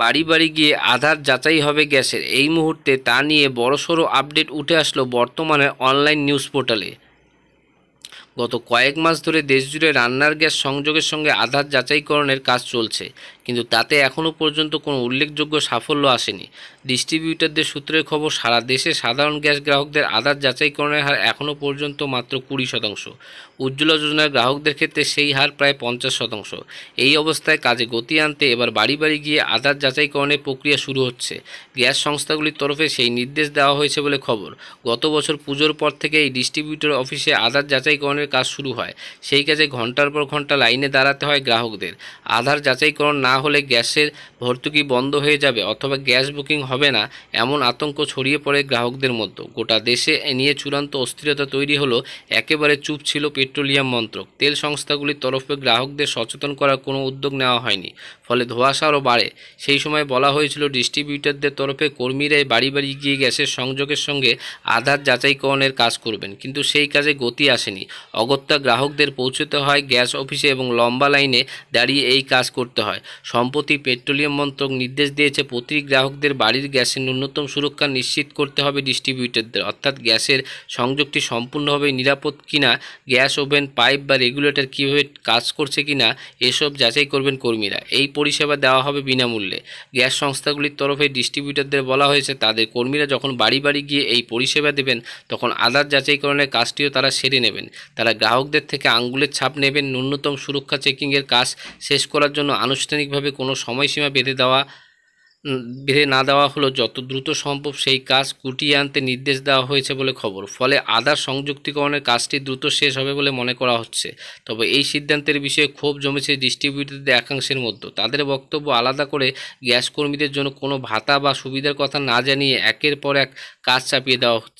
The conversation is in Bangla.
বাড়ি বাড়ি গিয়ে আধার যাচাই হবে গ্যাসের এই মুহূর্তে তা নিয়ে বড়সড় আপডেট উঠে আসলো বর্তমানে অনলাইন নিউজ পোর্টালে গত কয়েক মাস ধরে দেশজুড়ে রান্নার গ্যাস সংযোগের সঙ্গে আধার যাচাইকরণের কাজ চলছে কিন্তু তাতে এখনও পর্যন্ত কোনো উল্লেখযোগ্য সাফল্য আসেনি ডিস্ট্রিবিউটারদের সূত্রের খবর সারা দেশে সাধারণ গ্যাস গ্রাহকদের আধার যাচাইকরণের হার এখনও পর্যন্ত মাত্র কুড়ি শতাংশ উজ্জ্বলা যোজনার গ্রাহকদের ক্ষেত্রে সেই হার প্রায় পঞ্চাশ শতাংশ এই অবস্থায় কাজে গতি আনতে এবার বাড়ি বাড়ি গিয়ে আধার যাচাইকরণের প্রক্রিয়া শুরু হচ্ছে গ্যাস সংস্থাগুলির তরফে সেই নির্দেশ দেওয়া হয়েছে বলে খবর গত বছর পুজোর পর থেকে এই ডিস্ট্রিবিউটর অফিসে আধার যাচাইকরণের কাজ শুরু হয় সেই কাজে ঘন্টার পর ঘন্টা লাইনে দাঁড়াতে হয় গ্রাহকদের আধার যাচাইকরণ না হলে গ্যাসের ভর্তুকি বন্ধ হয়ে যাবে অথবা গ্যাস বুকিং হবে না এমন আতঙ্ক ছড়িয়ে পড়ে গ্রাহকদের মধ্যে গোটা দেশে নিয়ে চূড়ান্ত অস্থিরতা তৈরি হলো একেবারে চুপ ছিল পেট্রোলিয়াম মন্ত্রক তেল সংস্থাগুলির তরফে গ্রাহকদের সচেতন করার কোনো উদ্যোগ নেওয়া হয়নি ফলে ধোঁয়াশা আরও বাড়ে সেই সময় বলা হয়েছিল ডিস্ট্রিবিউটারদের তরফে কর্মীরাই বাড়ি বাড়ি গিয়ে গ্যাসের সংযোগের সঙ্গে আধার যাচাইকরণের কাজ করবেন কিন্তু সেই কাজে গতি আসেনি অগত্যা গ্রাহকদের পৌঁছতে হয় গ্যাস অফিসে এবং লম্বা লাইনে দাঁড়িয়ে এই কাজ করতে হয় সম্প্রতি পেট্রোলিয়াম মন্ত্রক নির্দেশ দিয়েছে প্রতি গ্রাহকদের বাড়ির গ্যাসের ন্যূনতম সুরক্ষা নিশ্চিত করতে হবে ডিস্ট্রিবিউটারদের অর্থাৎ গ্যাসের সংযোগটি সম্পূর্ণভাবে নিরাপদ কিনা গ্যাস ওভেন পাইপ বা রেগুলেটর কীভাবে কাজ করছে কিনা এসব যাচাই করবেন কর্মীরা এই পরিষেবা দেওয়া হবে বিনামূল্যে গ্যাস সংস্থাগুলির তরফে ডিস্ট্রিবিউটারদের বলা হয়েছে তাদের কর্মীরা যখন বাড়ি বাড়ি গিয়ে এই পরিষেবা দেবেন তখন আধার যাচাইকরণের কাজটিও তারা সেরে নেবেন তারা তারা গ্রাহকদের থেকে আঙ্গুলের ছাপ নেবেন ন্যূনতম সুরক্ষা চেকিংয়ের কাজ শেষ করার জন্য আনুষ্ঠানিকভাবে কোনো সময়সীমা বেঁধে দেওয়া বেঁধে না দেওয়া হলো যত দ্রুত সম্ভব সেই কাজ কুটিয়ে আনতে নির্দেশ দেওয়া হয়েছে বলে খবর ফলে আধার সংযুক্তিকরণের কাজটি দ্রুত শেষ হবে বলে মনে করা হচ্ছে তবে এই সিদ্ধান্তের বিষয়ে ক্ষোভ জমেছে ডিস্ট্রিবিউটারদের একাংশের মধ্যে তাদের বক্তব্য আলাদা করে গ্যাস কর্মীদের জন্য কোনো ভাতা বা সুবিধার কথা না জানিয়ে একের পর এক কাজ চাপিয়ে দেওয়া হচ্ছে